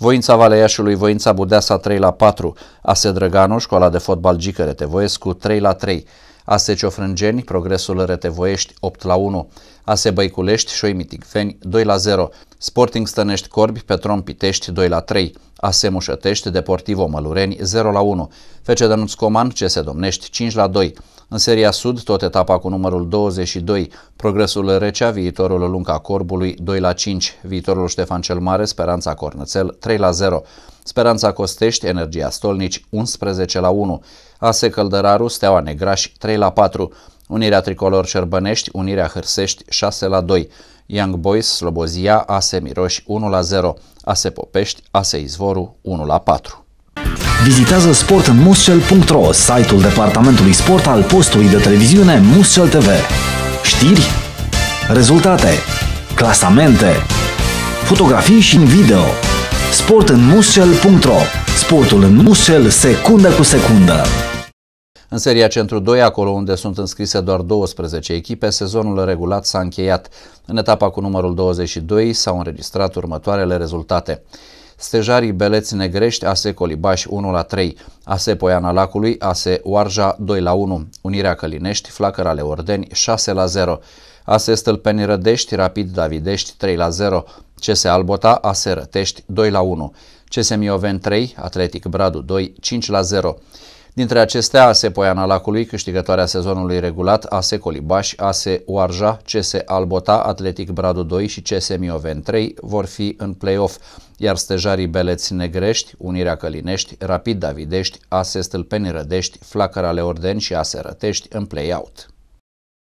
Voința Valeiașului, Voința Budeasa 3 la 4, ASE Drăganu, Școala de Fotbal Gicăre Tevoiescu 3 la 3, ASE Ciofrângeni, Progresul Retevoiești 8 la 1, Ase Băiculești, Șoi Șoimiticfeni 2 la 0, Sporting Stănești Corbi, Petron Pitești 2 la 3, Ase Mușătești, Deportivo Mălureni 0 la 1, Fece Dănuț Coman, CS Domnești 5 la 2, în Seria Sud, tot etapa cu numărul 22, Progresul Recea, viitorul Lunca Corbului 2 la 5, viitorul Ștefan cel Mare, Speranța Cornățel 3 la 0, Speranța Costești, Energia Stolnici 11 la 1, Ase Căldăraru, Steaua Negraș 3 la 4, Unirea Tricolor Cerbănești, Unirea Hârsești 6 la 2, Young Boys Slobozia, ASE Miroși 1 la 0, ASE Popești, ASE Izvoru 1 la 4. Vizitează sportmuscel.ro, site-ul departamentului sport al postului de televiziune Muscel TV. Știri, rezultate, clasamente, fotografii și în video. Sportmuscel.ro, Sportul în muscel, secundă cu secundă. În seria Centru 2, acolo unde sunt înscrise doar 12 echipe, sezonul regulat s-a încheiat. În etapa cu numărul 22 s-au înregistrat următoarele rezultate. Stejarii Beleți Negrești, ASE Colibaș 1 la 3, ASE Poiana Lacului, ASE Oarja 2 la 1, Unirea Călinești, Flacăra Leordeni 6 la 0, ASE Stâlpeni Rădești, Rapid Davidești 3 la 0, CS Albota, ASE Rătești 2 la 1, CS Mioven 3, Atletic Bradu 2, 5 la 0. Dintre acestea, ASE Poiana Lacului, câștigătoarea sezonului regulat, ASE Colibaș, ASE Oarja, CS Albota, Atletic Bradu 2 și CS Mioven 3 vor fi în play-off, iar stejarii Beleți Negrești, Unirea Călinești, Rapid Davidești, ASE Stâlpeni Rădești, Flacăra Leorden și ASE Rătești în play-out.